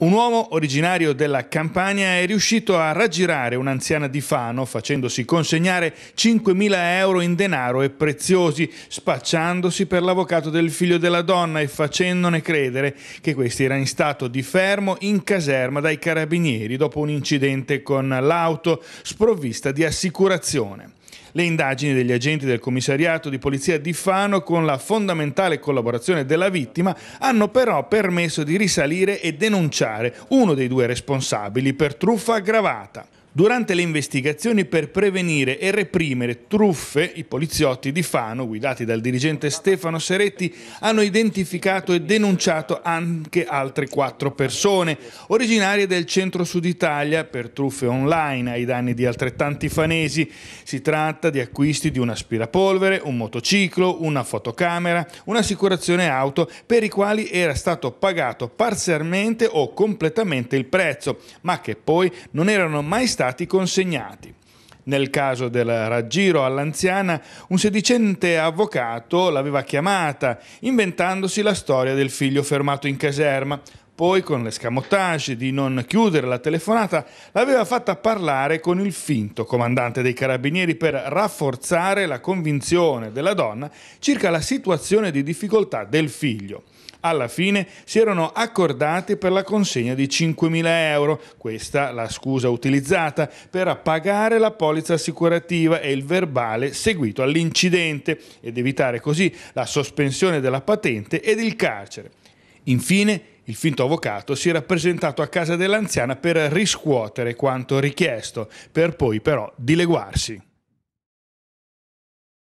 Un uomo originario della Campania è riuscito a raggirare un'anziana di Fano facendosi consegnare 5.000 euro in denaro e preziosi, spacciandosi per l'avvocato del figlio della donna e facendone credere che questi era in stato di fermo in caserma dai carabinieri dopo un incidente con l'auto sprovvista di assicurazione. Le indagini degli agenti del commissariato di polizia di Fano, con la fondamentale collaborazione della vittima, hanno però permesso di risalire e denunciare uno dei due responsabili per truffa aggravata durante le investigazioni per prevenire e reprimere truffe, i poliziotti di Fano, guidati dal dirigente Stefano Seretti, hanno identificato e denunciato anche altre quattro persone, originarie del centro-sud Italia, per truffe online ai danni di altrettanti fanesi. Si tratta di acquisti di un aspirapolvere, un motociclo, una fotocamera, un'assicurazione auto, per i quali era stato pagato parzialmente o completamente il prezzo, ma che poi non erano mai stati stati consegnati. Nel caso del raggiro all'anziana, un sedicente avvocato l'aveva chiamata, inventandosi la storia del figlio fermato in caserma, poi con l'escamotage di non chiudere la telefonata l'aveva fatta parlare con il finto comandante dei carabinieri per rafforzare la convinzione della donna circa la situazione di difficoltà del figlio. Alla fine si erano accordati per la consegna di 5.000 euro, questa la scusa utilizzata per pagare la polizza assicurativa e il verbale seguito all'incidente ed evitare così la sospensione della patente ed il carcere. Infine il finto avvocato, si era presentato a casa dell'anziana per riscuotere quanto richiesto, per poi però dileguarsi.